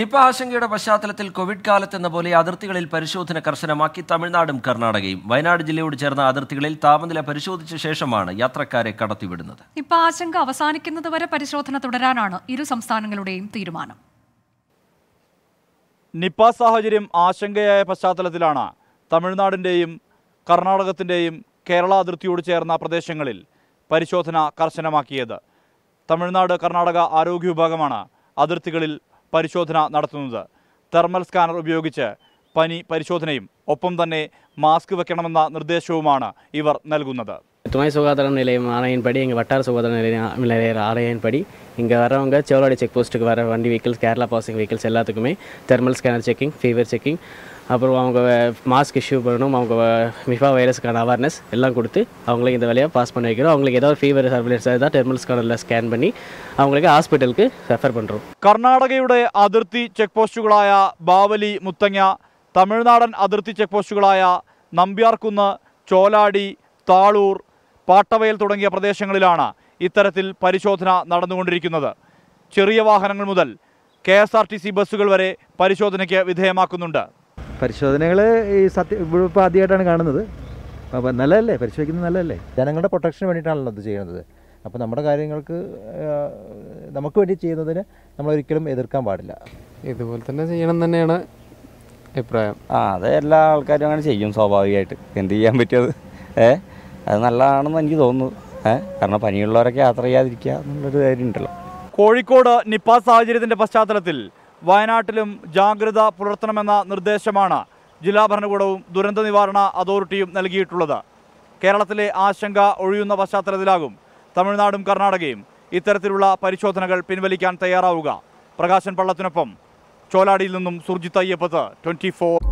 Nipah ആശങ്കയുടെ പശ്ചാത്തലത്തിൽ Covid കാലത്തെന്ന പോലെ അതിർത്തികളിൽ പരിശോധന കർശനമാക്കി തമിഴ്നാടും കർണാടകയും വയനാട് ജില്ലയോട് ചേർന്ന അതിർത്തികളിൽ താപനില പരിശോധിച്ച ശേഷമാണ് യാത്രക്കാരെ കടത്തിവിടുന്നത് നിപ ആശങ്ക അവസാനിക്കുന്നതുവരെ പരിശോധന തുടരാനാണ് ഇരു സംസ്ഥാനങ്ങളുടെയും തീരുമാനം നിപ സാഹചര്യം ആശങ്കയായ പശ്ചാത്തലത്തിലാണ് തമിഴ്നാടിൻ്റെയും കർണാടകത്തിൻ്റെയും കേരള അതിർത്തിയോട് ചേർന്ന പ്രദേശങ്ങളിൽ പരിശോധന കർശനമാക്കിയത് തമിഴ്നാട് കർണാടക ആരോഗ്യ വിഭാഗമാണ് അതിർത്തികളിൽ പരിശോധന നടത്തുന്നത് തെർമൽ സ്കാനർ ഉപയോഗിച്ച് പനി പരിശോധനയും ഒപ്പം തന്നെ മാസ്ക് വെക്കണമെന്ന നിർദ്ദേശവുമാണ് ഇവർ നൽകുന്നത് துணை சுகாதார நிலையம் ஆணையின்படி எங்கள் வட்டார சுகாதார நிலையம் நிலையர் ஆணையின்படி இங்கே வரவங்க சேவலாடி செக் போஸ்ட்டுக்கு வர வண்டி வெஹிக்கிள்ஸ் கேரளா பாசிங் வெஹிக்கிள்ஸ் எல்லாத்துக்குமே thermal scanner checking fever checking அப்புறம் அவங்க மாஸ்க் இஷ்யூ பண்ணணும் அவங்க மிஃபா வைரஸ்க்கான அவேர்னஸ் எல்லாம் கொடுத்து அவங்களுக்கு இந்த வேலையாக பாஸ் பண்ணி வைக்கிறோம் அவங்களுக்கு ஏதாவது ஃபீவர் சர்வீலன்ஸ் ஏதாவது தெர்மல் ஸ்கேனரில் ஸ்கேன் பண்ணி அவங்களுக்கு ஹாஸ்பிட்டலுக்கு ரெஃபர் பண்ணுறோம் கர்நாடகையுடைய அதிருப்தி செக் പോസ്റ്റുകളായ பாவலி முத்தங்க தமிழ்நாடன் அதிருப்தி செக் പോസ്റ്റുകളായ நம்பியார்குன்னு சோலாடி தாளூர் പാട്ടവയൽ തുടങ്ങിയ പ്രദേശങ്ങളിലാണ് ഇത്തരത്തിൽ പരിശോധന നടന്നുകൊണ്ടിരിക്കുന്നത് ചെറിയ വാഹനങ്ങൾ മുതൽ K S R T C ബസ്സുകൾ വരെ പരിശോധനയ്ക്ക് വിധേയമാക്കുന്നുണ്ട് പരിശോധനകൾ ഈ സത്യ ഇപ്പോൾ ആദ്യമായിട്ടാണ് കാണുന്നത് അപ്പോൾ നല്ലതല്ലേ പരിശോധിക്കുന്നത് നല്ലതല്ലേ ജനങ്ങളുടെ പ്രൊട്ടക്ഷന് വേണ്ടിയിട്ടാണല്ലോ അത് ചെയ്യുന്നത് അപ്പോൾ നമ്മുടെ കാര്യങ്ങൾക്ക് നമുക്ക് വേണ്ടി ചെയ്യുന്നതിന് ഒരിക്കലും എതിർക്കാൻ പാടില്ല ഇതുപോലെ തന്നെ ചെയ്യണം തന്നെയാണ് അഭിപ്രായം ആ അത് എല്ലാ ആൾക്കാരും അങ്ങനെ ചെയ്യും സ്വാഭാവികമായിട്ട് എന്ത് ചെയ്യാൻ പറ്റിയത് ഏഹ് അത് നല്ലതാണെന്ന് എനിക്ക് തോന്നുന്നു കാരണം പനിയുള്ളവരൊക്കെ യാത്ര ചെയ്യാതിരിക്കുക എന്നുള്ളൊരു കാര്യം ഉണ്ടല്ലോ കോഴിക്കോട് നിപ്പ സാഹചര്യത്തിന്റെ പശ്ചാത്തലത്തിൽ വയനാട്ടിലും ജാഗ്രത പുലർത്തണമെന്ന നിർദ്ദേശമാണ് ജില്ലാ ഭരണകൂടവും ദുരന്ത നിവാരണ അതോറിറ്റിയും നൽകിയിട്ടുള്ളത് കേരളത്തിലെ ആശങ്ക ഒഴിയുന്ന പശ്ചാത്തലത്തിലാകും തമിഴ്നാടും കർണാടകയും ഇത്തരത്തിലുള്ള പരിശോധനകൾ പിൻവലിക്കാൻ തയ്യാറാവുക പ്രകാശൻ പള്ളത്തിനൊപ്പം ചോലാടിയിൽ നിന്നും സുർജിത്ത് അയ്യപ്പത്ത് ട്വൻറ്റി